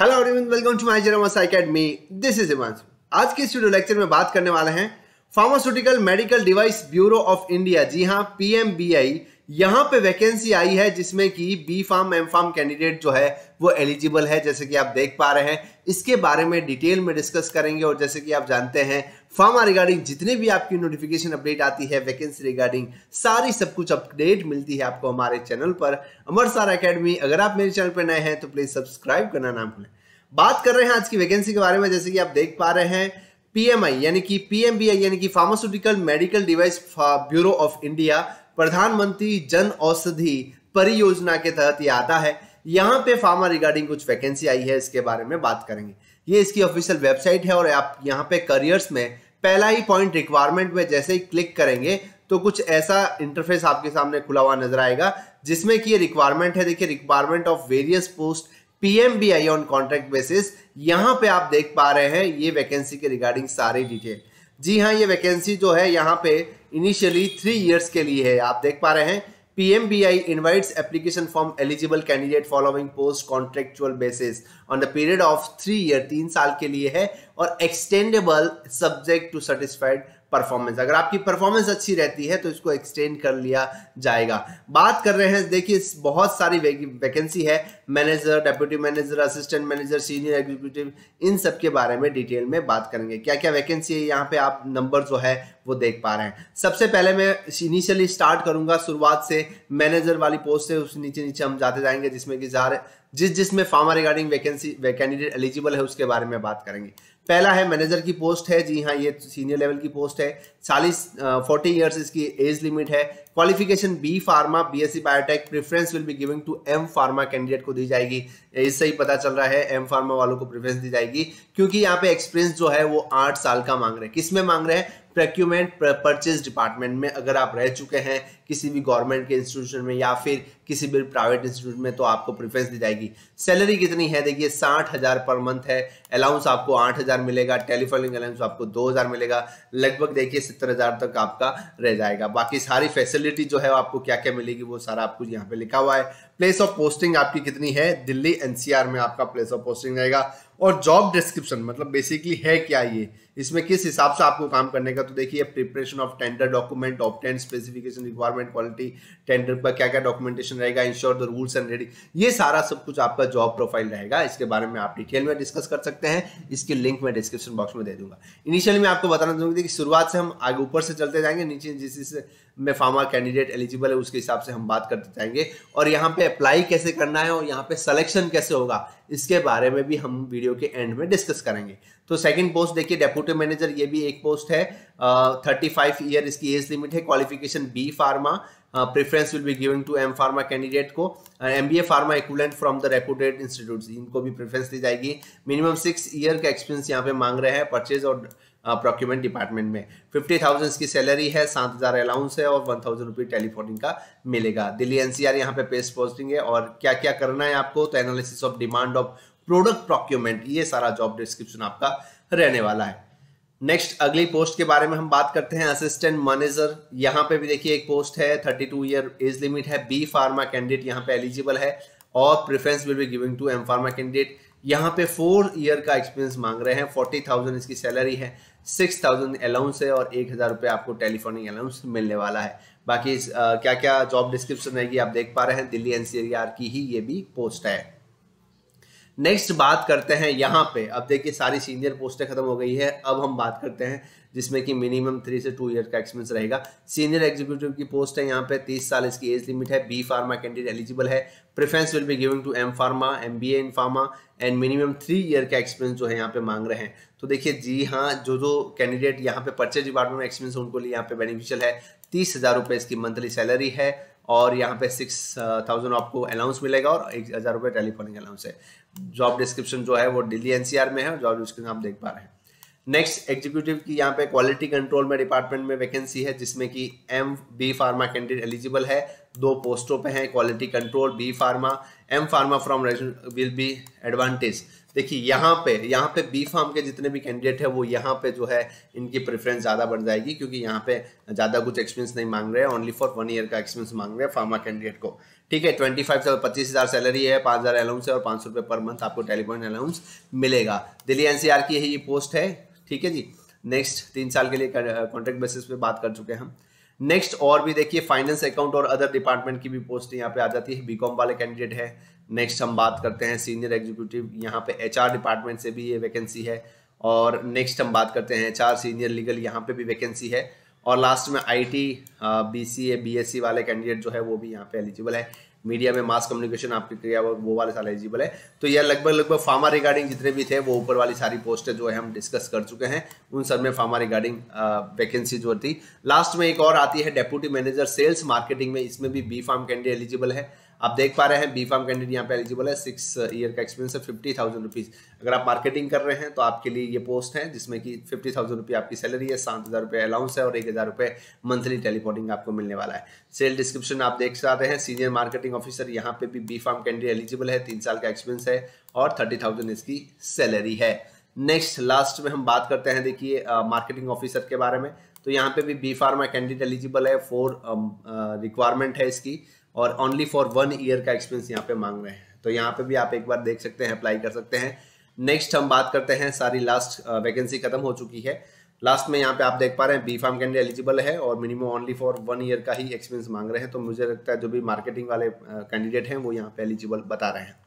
hello everyone welcome to my Jerome's academy this is Evans आज के studio lecture में बात करने वाले हैं pharmaceutical medical device bureau of India जी हां पीएमबीआई यहां पे वैकेंसी आई है जिसमें कि B pharm M pharm candidate जो है वो एलिजिबल है जैसे कि आप देख पा रहे हैं इसके बारे में डिटेल में डिस्कस करेंगे और जैसे कि आप जानते हैं फार्मा रिगार्डिंग जितने भी आपकी नोटिफिकेशन अपडेट आती है वैकेंसी रिगार्डिंग सारी सब कुछ अपडेट मिलती है आपको हमारे चैनल पर अमर सार अकेडमी अगर आप मेरे चैनल पर नए हैं तो प्लीज सब्सक्राइब करना ना भूलें बात कर रहे हैं आज की वैकेंसी के बारे में जैसे कि आप देख पा रहे हैं पीएमआई यानी कि पीएमबीआई यानी कि pharmaceutical medical device bureau of India Pradhan Mantri Jan औषधि परियोजना के तहत ये आता है यहाँ पे फार्मा रिगार्डिंग कुछ वैकेंसी आई है इसके बारे में बात करेंगे ये इसकी ऑफिशियल वेबसाइट है और आप यहाँ पे करियर्स में पहला ही पॉइंट रिक्वायरमेंट में जैसे ही क्लिक करेंगे तो कुछ ऐसा इंटरफेस आपके सामने खुला हुआ नजर आएगा जिसमें कि ये रिक्वायरमेंट है देखिए requirement of various post PMBI on contract basis यहाँ पे आप देख पा रहे हैं ये वैकेंसी के रिगार्डिंग सारी डिटेल जी हाँ ये वैकेंसी जो है यहाँ पे इनिशियली थ्री ईयर्स के लिए है आप देख पा रहे हैं PMBI invites application from eligible candidate following post contractual basis on the period of three year तीन साल के लिए है और extendable subject to satisfied performance अगर आपकी परफॉर्मेंस अच्छी रहती है तो इसको एक्सटेंड कर लिया जाएगा बात कर रहे हैं देखिए बहुत सारी वैकेंसी है manager deputy manager assistant manager senior executive इन सब के बारे में डिटेल में बात करेंगे क्या क्या वैकेंसी है यहाँ पे आप नंबर जो है वो देख पा रहे हैं सबसे पहले मैं इनिशियली स्टार्ट करूंगा शुरुआत से मैनेजर वाली पोस्ट से उस नीचे नीचे हम जाते जाएंगे जिसमें कि जा रहे जिस जिसमें pharma regarding vacancy candidate eligible है उसके बारे में बात करेंगे पहला है मैनेजर की पोस्ट है जी हाँ ये सीनियर लेवल की पोस्ट है चालीस फोर्टी ईयर्स इसकी एज लिमिट है qualification B pharma BSc biotech preference will be giving to M pharma candidate को दी जाएगी इससे ही पता चल रहा है एम फार्मा वालों को प्रेफरेंस दी जाएगी क्योंकि यहाँ पे एक्सपीरियंस जो है वो आठ साल का मांग रहे हैं किस में मांग रहे हैं प्रक्यूमेंट परचेज डिपार्टमेंट में अगर आप रह चुके हैं किसी भी गवर्नमेंट के इंस्टीट्यूशन में या फिर किसी भी प्राइवेट इंस्टीट्यूट में तो आपको प्रिफरेंस दी जाएगी सैलरी कितनी है देखिए साठ हज़ार पर मंथ है अलाउंस आपको आठ हज़ार मिलेगा टेलीफोनिंग अलाउंस आपको दो हज़ार मिलेगा लगभग देखिए सत्तर हज़ार तक आपका रह जाएगा बाकी सारी फैसिलिटी जो है आपको क्या क्या मिलेगी वो सारा आपको यहाँ पे लिखा हुआ है प्लेस ऑफ पोस्टिंग आपकी कितनी है दिल्ली एनसीआर में आपका प्लेस ऑफ पोस्टिंग रहेगा और जॉब डिस्क्रिप्शन मतलब बेसिकली है क्या ये इसमें किस हिसाब से आपको काम करने का तो देखिए प्रिपरेशन ऑफ टेंडर डॉक्यूमेंट ऑप्टेंट स्पेसिफिकेशन रिक्वायरमेंट क्वालिटी टेंडर पर क्या क्या डॉक्यूमेंटेशन रहेगा ensure the rules and ready ये सारा सब कुछ आपका जॉब प्रोफाइल रहेगा इसके बारे में आप डिटेल में डिस्कस कर सकते हैं इसकी लिंक मैं डिस्क्रिप्शन बॉक्स में दे दूंगा इनिशियली मैं आपको बताना चाहूंगी कि शुरुआत से हम आगे ऊपर से चलते जाएंगे नीचे जिस जिस में फार्मा कैंडिडेट एलिजिबल है उसके हिसाब से हम बात करते जाएंगे और यहाँ पे अप्लाई कैसे करना है और यहाँ पे सिलेक्शन कैसे होगा इसके बारे में भी हम वीडियो के एंड में डिस्कस करेंगे तो सेकंड पोस्ट देखिए डेप्यूटी मैनेजर ये भी एक पोस्ट है थर्टी फाइव ईयर इसकी एज लिमिट है qualification B pharma preference will be given to M pharma candidate को M B A pharma equivalent from the reputed institute इनको भी प्रेफरेंस दी जाएगी मिनिमम सिक्स ईयर का एक्सपीरियंस यहाँ पे मांग रहे हैं परचेज और प्रोक्यूमेंट डिपार्टमेंट में फिफ्टी थाउजेंड इसकी सैलरी है सात हज़ार अलाउंस है और वन थाउजेंड रुपीज़ टेलीफोनिंग का मिलेगा दिल्ली एनसीआर यहाँ पे पेस्ट पोस्टिंग है और क्या क्या करना है आपको तो analysis of demand of product procurement ये सारा जॉब डिस्क्रिप्शन आपका रहने वाला है नेक्स्ट अगली पोस्ट के बारे में हम बात करते हैं असिस्टेंट मैनेजर यहाँ पे भी देखिए एक पोस्ट है thirty two year age limit है बी फार्मा कैंडिडेट यहाँ पे एलिजिबल है और preference will be giving to M pharma candidate यहाँ पे फोर ईयर का एक्सपीरियंस मांग रहे हैं फोर्टी थाउजेंड इसकी सैलरी है सिक्स थाउजेंड अलाउंस है और एक हज़ार रुपये आपको टेलीफोनिक अलाउंस मिलने वाला है बाकी क्या क्या जॉब डिस्क्रिप्शन रहेगी आप देख पा रहे हैं दिल्ली एनसीआर e की ही ये भी पोस्ट है नेक्स्ट बात करते हैं यहाँ पे अब देखिए सारी सीनियर पोस्टें खत्म हो गई है अब हम बात करते हैं जिसमें कि मिनिमम थ्री से टू ईयर का एक्सपीरियंस रहेगा सीनियर एग्जीक्यूटिव की पोस्ट है यहाँ पे तीस साल इसकी एज लिमिट है बी फार्मा कैंडिडेट एलिजिबल है preference will be giving to M pharma M B A in pharma and minimum three year का एक्सपीरियंस जो है यहाँ पे मांग रहे हैं तो देखिए जी हाँ जो जो कैंडिडेट यहाँ पे परचेज डिपार्टमेंट में एक्सपीरियंस उनको लिए यहाँ पे बेनिफिशियल है तीस हज़ार रुपये इसकी मंथली सैलरी है और यहाँ पे सिक्स थाउजेंड uh, आपको अलाउंस मिलेगा और एक हज़ार रुपये टेलीफोनिक अलाउंस है जॉब डिस्क्रिप्शन जो है वो दिल्ली एनसीआर में है जॉब डिस्क्रिप्शन आप देख पा रहे हैं नेक्स्ट एग्जीक्यूटिव की यहाँ पे क्वालिटी कंट्रोल में डिपार्टमेंट में वैकेंसी है जिसमें कि M B pharma candidate eligible है दो पोस्टों पे हैं quality control B pharma M pharma from will be advantage देखिए यहाँ पे यहाँ पे बी फार्म के जितने भी कैंडिडेट है वो यहाँ पे जो है इनकी प्रेफरेंस ज़्यादा बढ़ जाएगी क्योंकि यहाँ पे ज़्यादा कुछ एक्सपीरियंस नहीं मांग रहे हैं ओनली फॉर वन ईयर का एक्सपीरियंस मांग रहे हैं फार्मा कैंडिडेट को ठीक है ट्वेंटी फाइव से पच्चीस हज़ार सैलरी है पाँच हज़ार अलाउंस है और पाँच सौ रुपये पर मंथ आपको टेलीफोन अलाउंस मिलेगा दिल्ली एनसीआर की यही पोस्ट है ठीक है जी नेक्स्ट तीन साल के लिए कॉन्ट्रैक्ट बेसिस पे बात कर चुके हैं हम नेक्स्ट और भी देखिए फाइनेंस अकाउंट और अदर डिपार्टमेंट की भी पोस्ट यहाँ पे आ जाती है बीकॉम वाले कैंडिडेट है नेक्स्ट हम बात करते हैं सीनियर एग्जीक्यूटिव यहाँ पे एचआर डिपार्टमेंट से भी ये वैकेंसी है और नेक्स्ट हम बात करते हैं एचआर सीनियर लीगल यहाँ पे भी वैकेंसी है और लास्ट में I T B C A B S C वाले कैंडिडेट जो है वो भी यहाँ पे एलिजिबल है मीडिया में मास कम्युनिकेशन आपकी क्रिया वो वाले साल एलिजिबल है तो यह लगभग लगभग फार्मा रिगार्डिंग जितने भी थे वो ऊपर वाली सारी पोस्ट जो है हम डिस्कस कर चुके हैं उन सब में फार्मा रिगार्डिंग वैकेंसी जो थी लास्ट में एक और आती है डेप्यूटी मैनेजर सेल्स मार्केटिंग में इसमें भी बी फार्म कैंडिडेट एलिजिबल है आप देख पा रहे हैं बी फार्म कैंडिडेट यहाँ पे एलिजिबल है सिक्स ईयर का एक्सपीरियंस है फिफ्टी थाउजेंड रुपीज़ अगर आप मार्केटिंग कर रहे हैं तो आपके लिए ये पोस्ट है जिसमें कि फिफ्टी थाउजेंड रुपये आपकी सैलरी है सात हज़ार रुपये अलाउंस है और एक हज़ार रुपये मंथली टेलीपोर्टिंग आपको मिलने वाला है सेल डिस्क्रिप्शन आप देख पा रहे हैं सीनियर मार्केटिंग ऑफिसर यहाँ पे भी बी फार्म कैंडिडेट एलिजिबल है तीन साल का एक्सपीरियंस है और थर्टी थाउजेंड इसकी सैलरी है नेक्स्ट लास्ट में हम बात करते हैं देखिए मार्केटिंग ऑफिसर के बारे में तो यहाँ पे भी बी फार्मा कैंडिडेट एलिजिबल है फोर रिक्वायरमेंट है इसकी और ओनली फॉर वन ईयर का एक्सपीरियंस यहाँ पे मांग रहे हैं तो यहाँ पे भी आप एक बार देख सकते हैं अप्लाई कर सकते हैं नेक्स्ट हम बात करते हैं सारी लास्ट वैकेंसी खत्म हो चुकी है लास्ट में यहाँ पे आप देख पा रहे हैं बी फार्म कैंडिडेट एलिजिबल है और minimum only for one year का ही एक्सपीरियंस मांग रहे हैं तो मुझे लगता है जो भी मार्केटिंग वाले कैंडिडेट हैं वो यहाँ पे एलिजिबल बता रहे हैं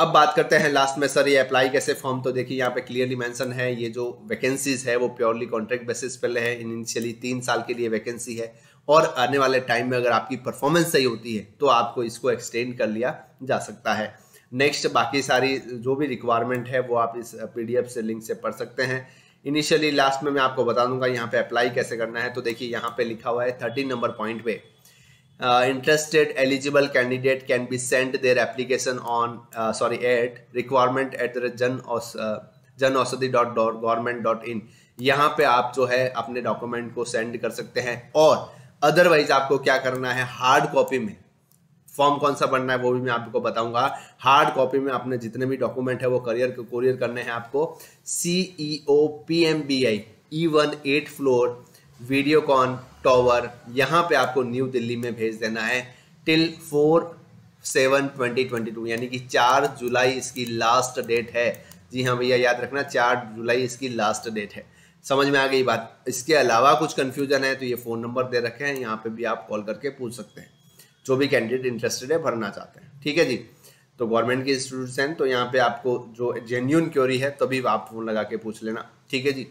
अब बात करते हैं लास्ट में सर ये अप्लाई कैसे फॉर्म तो देखिए यहाँ पे क्लियरली मेंशन है ये जो वैकेंसीज है वो प्योरली कॉन्ट्रैक्ट बेसिस पर है इनिशियली तीन साल के लिए वैकेंसी है और आने वाले टाइम में अगर आपकी परफॉर्मेंस सही होती है तो आपको इसको एक्सटेंड कर लिया जा सकता है नेक्स्ट बाकी सारी जो भी रिक्वायरमेंट है वो आप इस पी से लिंक से पढ़ सकते हैं इनिशियली लास्ट में मैं आपको बता दूंगा यहाँ पे अप्लाई कैसे करना है तो देखिए यहाँ पे लिखा हुआ है थर्टीन नंबर पॉइंट पे uh, interested eligible candidate can be sent their application on uh, sorry at requirement at the जन जन औषधि डॉट गवर्नमेंट डॉट इन यहाँ पे आप जो है अपने डॉक्यूमेंट को सेंड कर सकते हैं और अदरवाइज आपको क्या करना है हार्ड कॉपी में फॉर्म कौन सा बनना है वो भी मैं आपको बताऊंगा हार्ड कॉपी में अपने जितने भी डॉक्यूमेंट है वो करियर कोरियर करने हैं आपको C E O P M B I E one eight floor Videocon tower यहाँ पे आपको न्यू दिल्ली में भेज देना है till four seven twenty twenty two यानी कि चार जुलाई इसकी लास्ट डेट है जी हाँ भैया याद रखना चार जुलाई इसकी लास्ट डेट है समझ में आ गई बात इसके अलावा कुछ कन्फ्यूजन है तो ये फ़ोन नंबर दे रखे हैं यहाँ पे भी आप कॉल करके पूछ सकते हैं जो भी कैंडिडेट इंटरेस्टेड है भरना चाहते हैं ठीक है जी तो गवर्नमेंट के इंस्टीट्यूट हैं तो यहाँ पे आपको जो जेन्यून क्योरी है तभी तो आप फ़ोन लगा के पूछ लेना ठीक है जी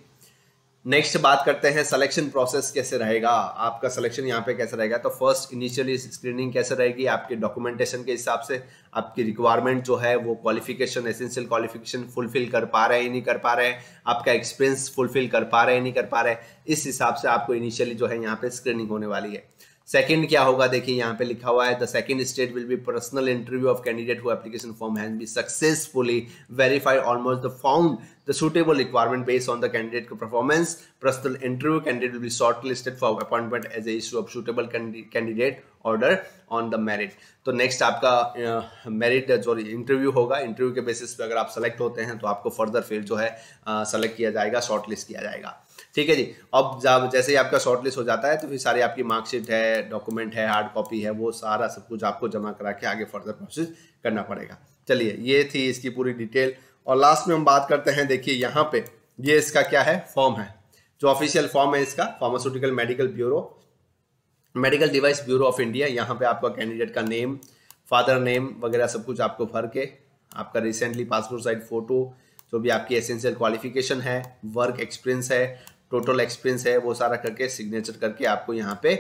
नेक्स्ट बात करते हैं सिलेक्शन प्रोसेस कैसे रहेगा आपका सिलेक्शन यहाँ पे कैसे रहेगा तो फर्स्ट इनिशियली स्क्रीनिंग कैसे रहेगी आपके डॉक्यूमेंटेशन के हिसाब से आपकी रिक्वायरमेंट जो है वो क्वालिफिकेशन एसेंशियल क्वालिफिकेशन फुलफिल कर पा रहे हैं नहीं कर पा रहे हैं आपका एक्सपीरियंस फुलफिल कर पा रहे हैं नहीं कर पा रहे इस हिसाब से आपको इनिशियली जो है यहाँ पे स्क्रीनिंग होने वाली है सेकंड क्या होगा देखिए यहाँ पे लिखा हुआ है the second state will be personal interview of candidate who application form has be successfully verified almost the found the suitable requirement based on the candidate का performance personal interview candidate will be shortlisted for appointment as a issue of suitable candidate order on the merit तो next आपका merit uh, जो interview होगा interview के basis पे अगर आप select होते हैं तो आपको फर्दर फिर जो है सेलेक्ट uh, किया जाएगा शॉर्ट लिस्ट किया जाएगा ठीक है जी अब जब जैसे ही आपका शॉर्ट लिस्ट हो जाता है तो फिर सारी आपकी मार्कशीट है डॉक्यूमेंट है हार्ड कॉपी है वो सारा सब कुछ आपको जमा करा के आगे फर्दर प्रोसेस करना पड़ेगा चलिए ये थी इसकी पूरी डिटेल और लास्ट में हम बात करते हैं देखिए यहाँ पे ये इसका क्या है फॉर्म है जो ऑफिशियल फॉर्म है इसका pharmaceutical medical bureau medical device bureau of India यहाँ पे आपका कैंडिडेट का नेम फादर नेम वगैरह सब कुछ आपको भर के आपका रिसेंटली पासपोर्ट साइज फोटो जो भी आपकी एसेंशियल क्वालिफिकेशन है वर्क एक्सपीरियंस है टोटल एक्सपीरियंस है वो सारा करके सिग्नेचर करके आपको यहाँ पे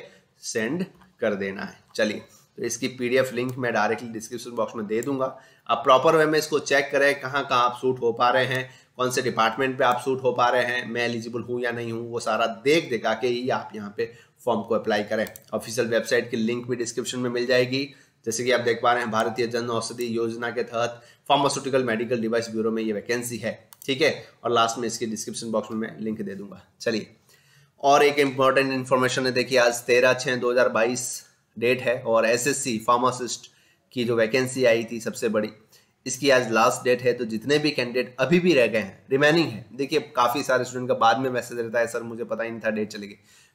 सेंड कर देना है चलिए तो इसकी पीडीएफ लिंक मैं डायरेक्टली डिस्क्रिप्शन बॉक्स में दे दूंगा आप प्रॉपर वे में इसको चेक करें कहाँ कहाँ आप सूट हो पा रहे हैं कौन से डिपार्टमेंट पे आप सूट हो पा रहे हैं मैं एलिजिबल हूँ या नहीं हूँ वो सारा देख देखा के ही आप यहाँ पे फॉर्म को अप्लाई करें ऑफिशियल वेबसाइट की लिंक भी डिस्क्रिप्शन में मिल जाएगी जैसे कि आप देख पा रहे हैं भारतीय जन औषधि योजना के तहत फार्मास्यूटिकल मेडिकल डिवाइस ब्यूरो में ये वैकेंसी है ठीक है और लास्ट में इसके डिस्क्रिप्शन बॉक्स में मैं लिंक दे दूंगा चलिए और एक इम्पॉर्टेंट इन्फॉर्मेशन है देखिए आज तेरह छः दो हज़ार बाईस डेट है और एसएससी फार्मासिस्ट की जो वैकेंसी आई थी सबसे बड़ी इसकी आज लास्ट डेट है तो जितने भी कैंडिडेट अभी भी रह गए हैं रिमेनिंग है देखिए काफ़ी सारे स्टूडेंट का बाद में मैसेज रहता है सर मुझे पता ही नहीं था डेट चले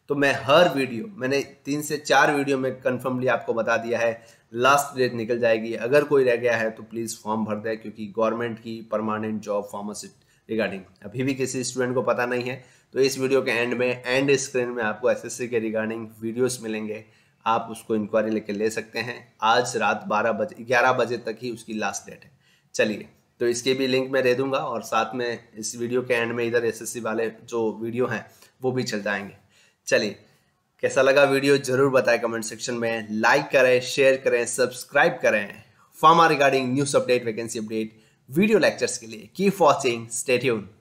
तो मैं हर वीडियो मैंने तीन से चार वीडियो में कन्फर्मली आपको बता दिया है लास्ट डेट निकल जाएगी अगर कोई रह गया है तो प्लीज़ फॉर्म भर दें क्योंकि गवर्नमेंट की परमानेंट जॉब फार्मासिस्ट रिगार्डिंग अभी भी किसी स्टूडेंट को पता नहीं है तो इस वीडियो के एंड में एंड स्क्रीन में आपको एसएससी के रिगार्डिंग वीडियोस मिलेंगे आप उसको इंक्वायरी लेकर ले सकते हैं आज रात बारह बजे ग्यारह बजे तक ही उसकी लास्ट डेट है चलिए तो इसके भी लिंक मैं दे दूंगा और साथ में इस वीडियो के एंड में इधर एस वाले जो वीडियो हैं वो भी चल जाएंगे चलिए कैसा लगा वीडियो जरूर बताएं कमेंट सेक्शन में लाइक करें शेयर करें सब्सक्राइब करें pharma regarding news update vacancy update video lectures के लिए कीप वॉचिंग स्टेट्यून